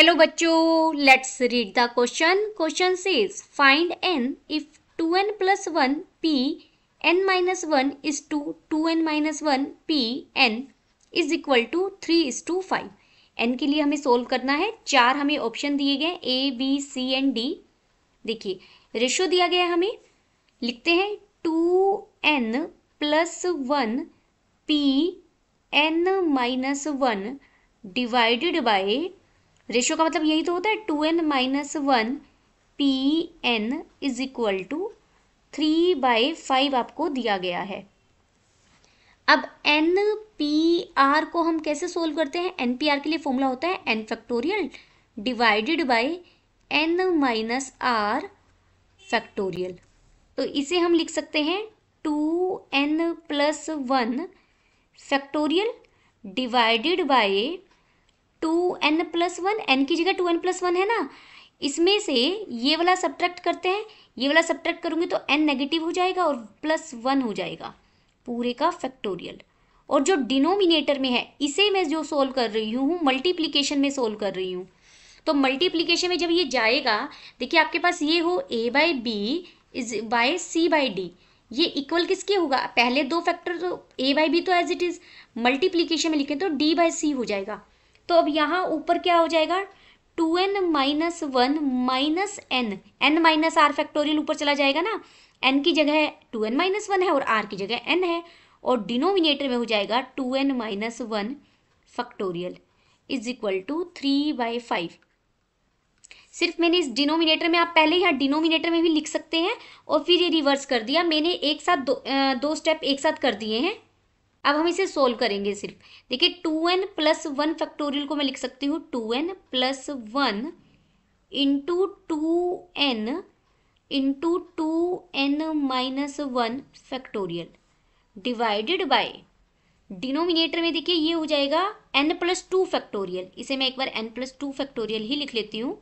hello बच्चों let's read the question question says find n if two n plus one P n minus one is to two n minus one P n is equal to three is to five n के लिए हमें solve करना है चार हमें option दिए गए A B C and D देखिए रेशो दिया गया हमें लिखते हैं two n plus one P n minus one divided by ratio का मतलब यही तो होता है two n minus one P n is equal to three by five आपको दिया गया है अब एन पी आर को हम कैसे सोल्व करते हैं एन पी आर के लिए फॉर्मूला होता है n factorial divided by n minus r factorial तो इसे हम लिख सकते हैं two n plus one factorial divided by two n plus one n की जगह टू एन प्लस वन है ना इसमें से ये वाला सब्ट्रैक्ट करते हैं ये वाला सब्ट्रैक्ट करूँगी तो एन नेगेटिव हो जाएगा और प्लस वन हो जाएगा पूरे का फैक्टोरियल और जो डिनोमिनेटर में है इसे मैं जो सोल्व कर रही हूँ मल्टीप्लीकेशन में सोल्व कर रही हूँ तो मल्टीप्लीकेशन में जब ये जाएगा देखिए आपके पास ये हो A by B is by C by D ये इक्वल किसके होगा पहले दो फैक्टर तो ए बाई बी तो एज इट इज़ मल्टीप्लीकेशन में लिखें तो डी बाई सी हो जाएगा तो अब यहाँ ऊपर क्या हो जाएगा two n minus one minus n n minus r factorial ऊपर चला जाएगा ना एन की जगह टू एन माइनस वन है और आर की जगह एन है और डिनोमिनेटर में हो जाएगा two n minus one factorial is equal to three by five सिर्फ मैंने इस डिनोमिनेटर में आप पहले यहाँ डिनोमिनेटर में भी लिख सकते हैं और फिर ये रिवर्स कर दिया मैंने एक साथ दो, दो स्टेप एक साथ कर दिए हैं अब हम इसे सोल्व करेंगे सिर्फ देखिए two n plus one factorial को मैं लिख सकती हूँ two n plus one into two n into two n minus one factorial divided by denominator में देखिए ये हो जाएगा एन प्लस टू फैक्टोरियल इसे मैं एक बार एन प्लस टू फैक्टोरियल ही लिख लेती हूँ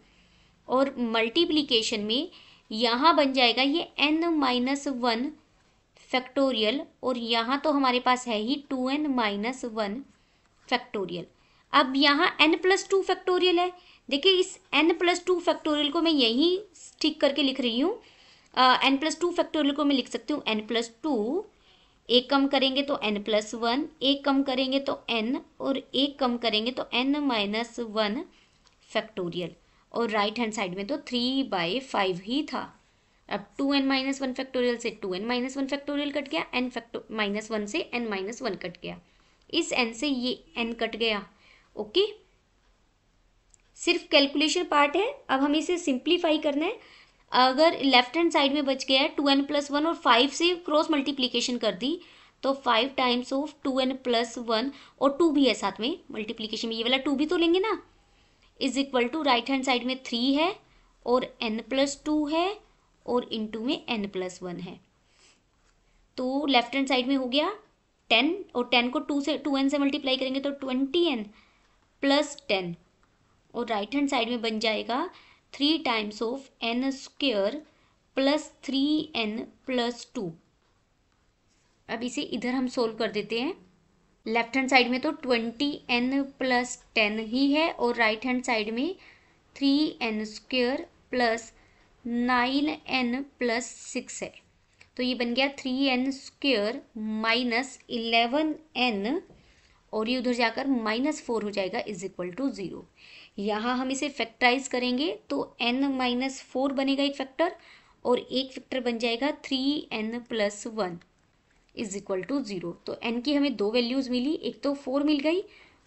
और मल्टीप्लीकेशन में यहाँ बन जाएगा ये एन माइनस वन फैक्टोरियल और यहाँ तो हमारे पास है ही two n minus one factorial अब यहाँ एन प्लस टू फैक्टोरियल है देखिए इस एन प्लस टू फैक्टोरियल को मैं यहीं ठीक करके लिख रही हूँ एन प्लस टू फैक्टोरियल को मैं लिख सकती हूँ एन प्लस टू एक कम करेंगे तो एन प्लस वन एक कम करेंगे तो एन और एक कम करेंगे तो एन माइनस वन फैक्टोरियल और राइट हैंड साइड में तो थ्री बाई फाइव ही था अब two n minus one factorial से two n minus one factorial cut गया एन फैक्टो माइनस वन से एन माइनस वन कट गया इस एन से ये एन कट गया ओके सिर्फ कैलकुलेशन पार्ट है अब हम इसे सिंप्लीफाई करना है अगर लेफ्ट हैंड साइड में बच गया है टू एन प्लस वन और फाइव से क्रॉस मल्टीप्लीकेशन कर दी तो five times of two n plus one और टू भी है साथ में मल्टीप्लीकेशन में ये वाला टू भी तो लेंगे ना is equal to right hand side में थ्री है और एन प्लस टू है और इनटू में एन प्लस वन है तो लेफ्ट हैंड साइड में हो गया टेन और टेन को टू से टू एन से मल्टीप्लाई करेंगे तो ट्वेंटी एन प्लस टेन और राइट हैंड साइड में बन जाएगा three times of n square plus three n plus two अब इसे इधर हम सोल्व कर देते हैं लेफ्ट हैंड साइड में तो ट्वेंटी एन प्लस टेन ही है और राइट हैंड साइड में three n square plus nine n plus six है तो ये बन गया three n square minus eleven n और ये उधर जाकर माइनस फोर हो जाएगा इज इक्वल टू ज़ीरो यहाँ हम इसे फैक्टराइज करेंगे तो एन माइनस फोर बनेगा एक फैक्टर और एक फैक्टर बन जाएगा three n plus one is equal to zero तो एन की हमें दो वैल्यूज़ मिली एक तो फोर मिल गई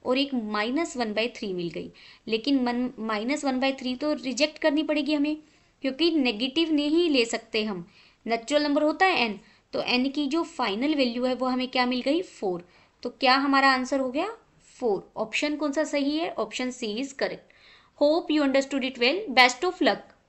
और एक माइनस वन बाई थ्री मिल गई लेकिन मन माइनस वन बाई थ्री तो रिजेक्ट करनी पड़ेगी हमें क्योंकि नेगेटिव नहीं ले सकते हम नेचुरल नंबर होता है एन तो एन की जो फाइनल वैल्यू है वो हमें क्या मिल गई फोर तो क्या हमारा आंसर हो गया फोर ऑप्शन कौन सा सही है option C is correct hope you understood it well best of luck